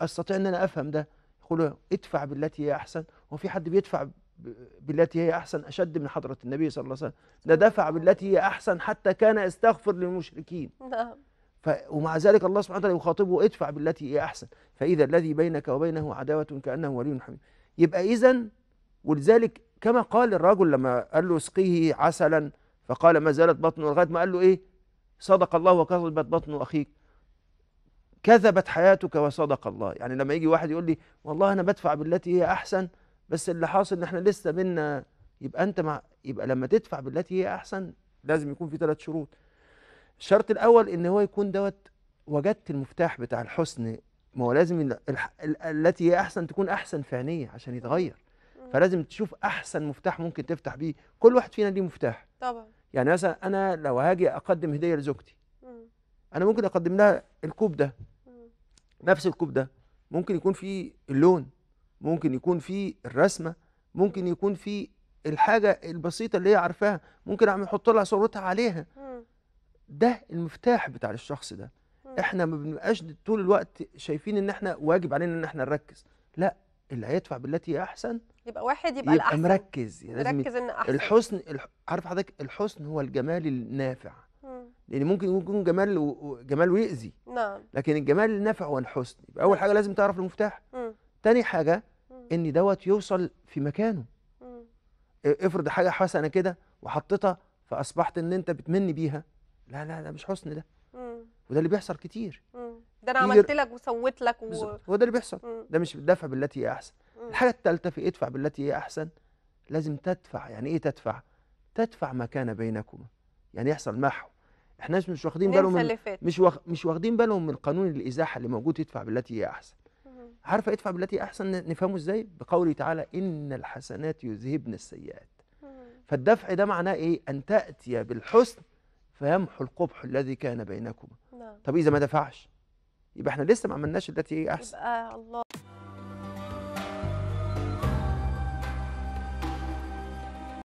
استطيع ان انا افهم ده يقول ادفع بالتي هي احسن هو في حد بيدفع بالتي هي احسن اشد من حضره النبي صلى الله عليه وسلم ده دفع بالتي هي احسن حتى كان يستغفر للمشركين نعم ف... ومع ذلك الله سبحانه وتعالى يخاطبه ادفع بالتي هي احسن فاذا الذي بينك وبينه عداوه كانه ولي حميم يبقى اذا ولذلك كما قال الرجل لما قال له اسقيه عسلا فقال ما زالت بطنه لغايه ما قال له ايه صدق الله وكذبت بطن اخيك كذبت حياتك وصدق الله يعني لما يجي واحد يقول لي والله انا بدفع بالتي هي احسن بس اللي حاصل ان احنا لسه بينا يبقى انت مع يبقى لما تدفع بالتي هي احسن لازم يكون في ثلاث شروط الشرط الاول ان هو يكون دوت وجدت المفتاح بتاع الحسن ما هو لازم التي هي احسن تكون احسن فعليا عشان يتغير فلازم تشوف احسن مفتاح ممكن تفتح بيه كل واحد فينا ليه مفتاح طبعا يعني مثلا انا لو هاجي اقدم هديه لزوجتي انا ممكن اقدم لها الكوب ده نفس الكوب ده ممكن يكون فيه اللون ممكن يكون فيه الرسمه ممكن يكون فيه الحاجه البسيطه اللي هي عارفاها ممكن اعمل يحط لها صورتها عليها ده المفتاح بتاع الشخص ده احنا ما بنبقاش طول الوقت شايفين ان احنا واجب علينا ان احنا نركز لا اللي هيدفع بالتي هي احسن يبقى واحد يبقى, يبقى الاحسن مركز يعني لازم ان احسن الحسن عارف حضرتك الحسن هو الجمال النافع لان يعني ممكن يكون جمال و... جمال ويأذي نعم لكن الجمال النافع هو الحسن اول نعم. حاجه لازم تعرف المفتاح ثاني تاني حاجه ان دوت يوصل في مكانه مم. افرض حاجه حسنه كده وحطيتها فاصبحت ان انت بتمني بيها لا لا ده مش حسن ده مم. وده اللي بيحصل كتير مم. ده انا عملت لك وسويت لك و... هو ده اللي بيحصل مم. ده مش بتدفع بالتي هي احسن مم. الحاجه الثالثه في ادفع بالتي هي احسن لازم تدفع يعني ايه تدفع تدفع ما كان بينكما يعني يحصل محو احنا مش واخدين بالهم من مش واخ... مش واخدين بالهم من قانون الازاحه اللي موجود يدفع بالتي هي احسن عارفه ادفع بالتي احسن نفهمه ازاي بقوله تعالى ان الحسنات يذهبن السيئات فالدفع ده معناه ايه ان تاتي بالحسن فيمحو القبح الذي كان بينكما نعم. طب اذا ما دفعش يبقى احنا لسه ما عملناش التي هي احسن يبقى الله